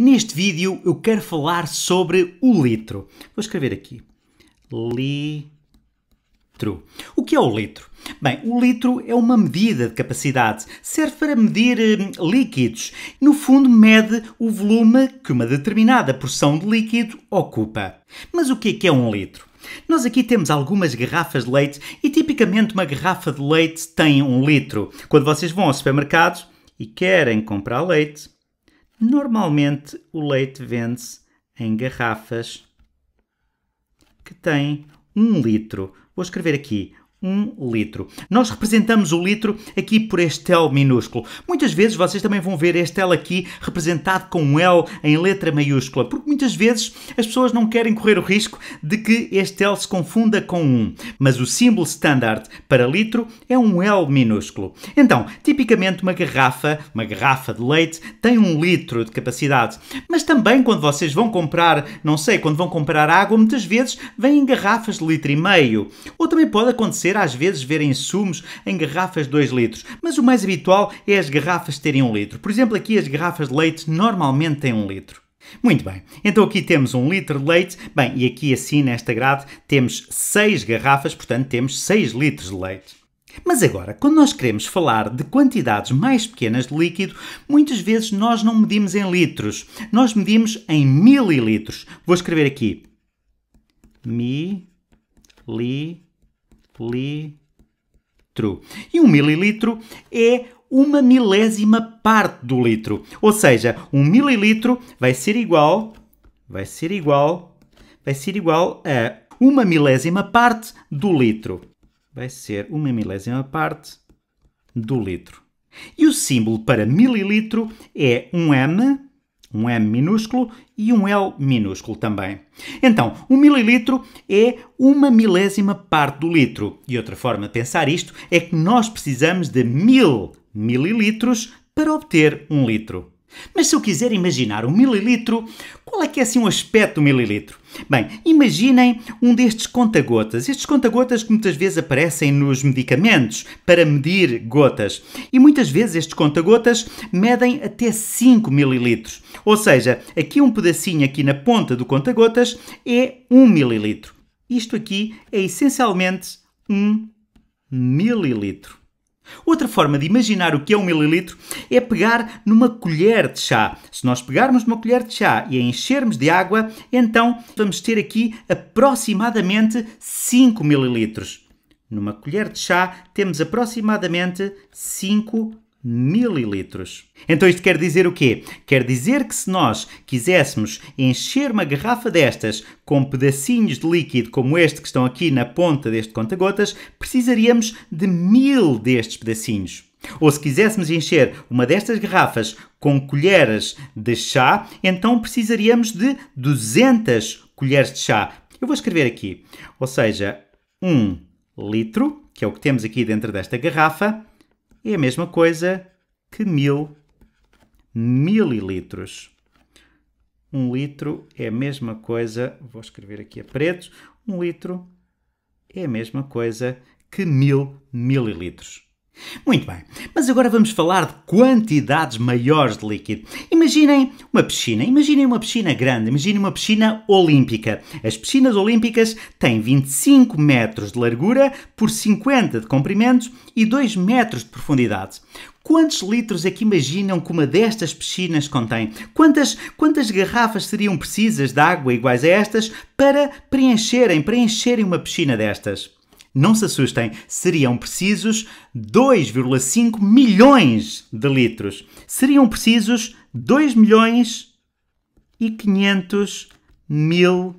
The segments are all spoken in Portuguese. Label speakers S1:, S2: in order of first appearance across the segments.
S1: Neste vídeo eu quero falar sobre o litro. Vou escrever aqui. Litro. O que é o litro? Bem, o litro é uma medida de capacidade, serve para medir hum, líquidos. No fundo, mede o volume que uma determinada porção de líquido ocupa. Mas o que é que é um litro? Nós aqui temos algumas garrafas de leite e tipicamente uma garrafa de leite tem um litro. Quando vocês vão ao supermercado e querem comprar leite, Normalmente o leite vende-se em garrafas que têm um litro. Vou escrever aqui um litro. Nós representamos o litro aqui por este L minúsculo. Muitas vezes vocês também vão ver este L aqui representado com um L em letra maiúscula, porque muitas vezes as pessoas não querem correr o risco de que este L se confunda com um. Mas o símbolo standard para litro é um L minúsculo. Então, tipicamente uma garrafa, uma garrafa de leite, tem um litro de capacidade. Mas também quando vocês vão comprar, não sei, quando vão comprar água, muitas vezes vêm em garrafas de litro e meio. Ou também pode acontecer acontecer às vezes verem sumos em garrafas de 2 litros, mas o mais habitual é as garrafas terem 1 um litro. Por exemplo, aqui as garrafas de leite normalmente têm 1 um litro. Muito bem, então aqui temos um litro de leite, bem, e aqui assim nesta grade temos 6 garrafas, portanto temos 6 litros de leite. Mas agora, quando nós queremos falar de quantidades mais pequenas de líquido, muitas vezes nós não medimos em litros, nós medimos em mililitros. Vou escrever aqui mililitros litro. E um mililitro é uma milésima parte do litro. Ou seja, um mililitro vai ser igual, vai ser igual, vai ser igual a uma milésima parte do litro. Vai ser uma milésima parte do litro. E o símbolo para mililitro é um M um M minúsculo e um L minúsculo também. Então, um mililitro é uma milésima parte do litro. E outra forma de pensar isto é que nós precisamos de mil mililitros para obter um litro. Mas se eu quiser imaginar um mililitro, qual é que é assim o um aspecto do mililitro? Bem, imaginem um destes conta-gotas, estes conta-gotas que muitas vezes aparecem nos medicamentos para medir gotas. E muitas vezes estes conta-gotas medem até 5 mililitros. Ou seja, aqui um pedacinho aqui na ponta do conta-gotas é 1 mililitro. Isto aqui é essencialmente 1 mililitro. Outra forma de imaginar o que é um mililitro é pegar numa colher de chá. Se nós pegarmos uma colher de chá e a enchermos de água, então vamos ter aqui aproximadamente 5 mililitros. Numa colher de chá temos aproximadamente 5 mililitros. Então isto quer dizer o quê? Quer dizer que se nós quiséssemos encher uma garrafa destas com pedacinhos de líquido como este que estão aqui na ponta deste conta-gotas, precisaríamos de mil destes pedacinhos. Ou se quiséssemos encher uma destas garrafas com colheres de chá, então precisaríamos de 200 colheres de chá. Eu vou escrever aqui, ou seja, 1 um litro, que é o que temos aqui dentro desta garrafa, é a mesma coisa que mil mililitros. Um litro é a mesma coisa, vou escrever aqui a preto, um litro é a mesma coisa que mil mililitros. Muito bem, mas agora vamos falar de quantidades maiores de líquido. Imaginem uma piscina, imaginem uma piscina grande, imaginem uma piscina olímpica. As piscinas olímpicas têm 25 metros de largura por 50 de comprimento e 2 metros de profundidade. Quantos litros é que imaginam que uma destas piscinas contém? Quantas, quantas garrafas seriam precisas de água iguais a estas para preencherem, preencherem uma piscina destas? Não se assustem, seriam precisos 2,5 milhões de litros. Seriam precisos 2 milhões e 500 mil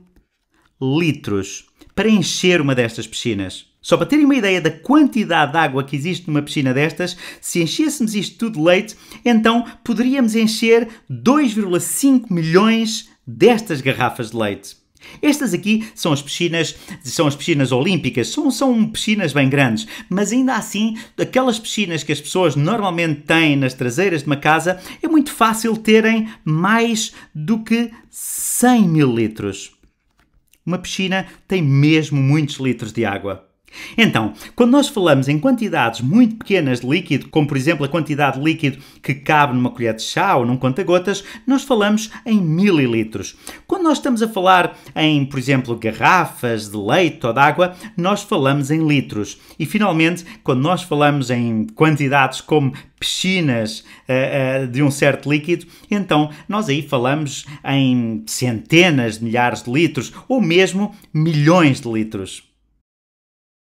S1: litros para encher uma destas piscinas. Só para terem uma ideia da quantidade de água que existe numa piscina destas, se enchêssemos isto tudo de leite, então poderíamos encher 2,5 milhões destas garrafas de leite. Estas aqui são as piscinas, são as piscinas olímpicas, são, são piscinas bem grandes, mas ainda assim, aquelas piscinas que as pessoas normalmente têm nas traseiras de uma casa, é muito fácil terem mais do que 100 mil litros. Uma piscina tem mesmo muitos litros de água. Então, quando nós falamos em quantidades muito pequenas de líquido, como por exemplo a quantidade de líquido que cabe numa colher de chá ou num conta-gotas, nós falamos em mililitros. Quando nós estamos a falar em, por exemplo, garrafas de leite ou de água, nós falamos em litros. E finalmente, quando nós falamos em quantidades como piscinas uh, uh, de um certo líquido, então nós aí falamos em centenas de milhares de litros ou mesmo milhões de litros.